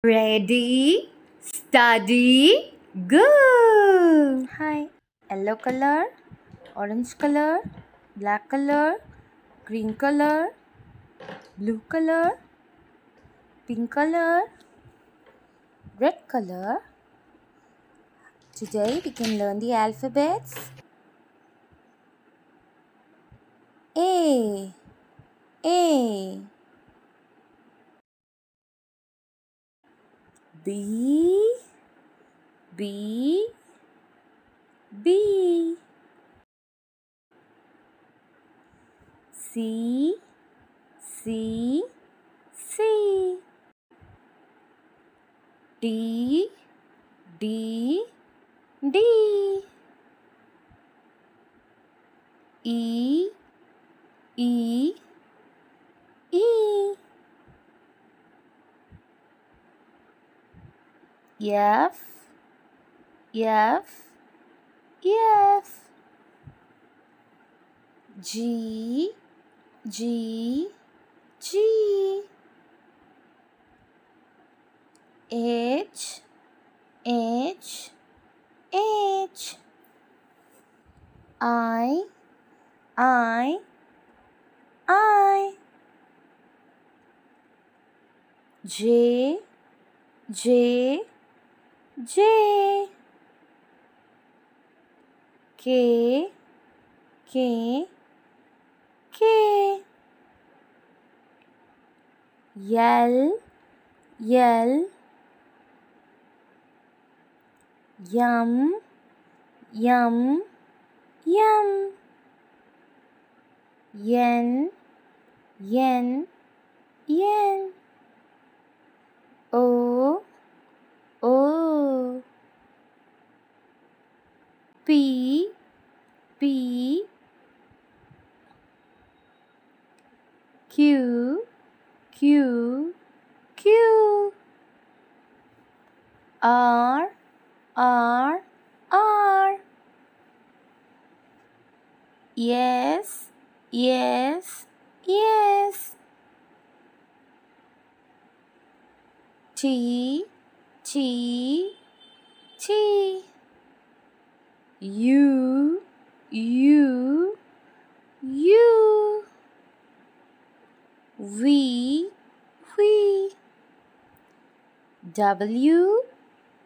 Ready, study, go. Hi. Yellow color, orange color, black color, green color, blue color, pink color, red color. Today we can learn the alphabets. A A B B B C C C D D D E E Yes. Yes. Yes. G. G. G. H. H. H. I. I. I. J. J. J. K. K. K. Yell. Yell. Yum Yum Yum Yen Yen Yen O P P Q Q Q R R R Yes Yes Yes T T T you, you, you. We, we. W,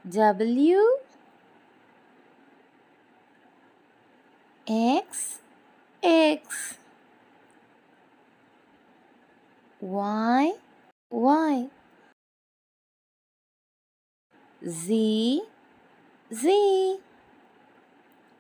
W. X, X. Y, Y. Z, Z.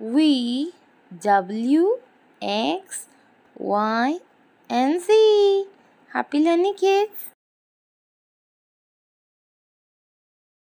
V, W, X, Y, and Z. Happy learning kids!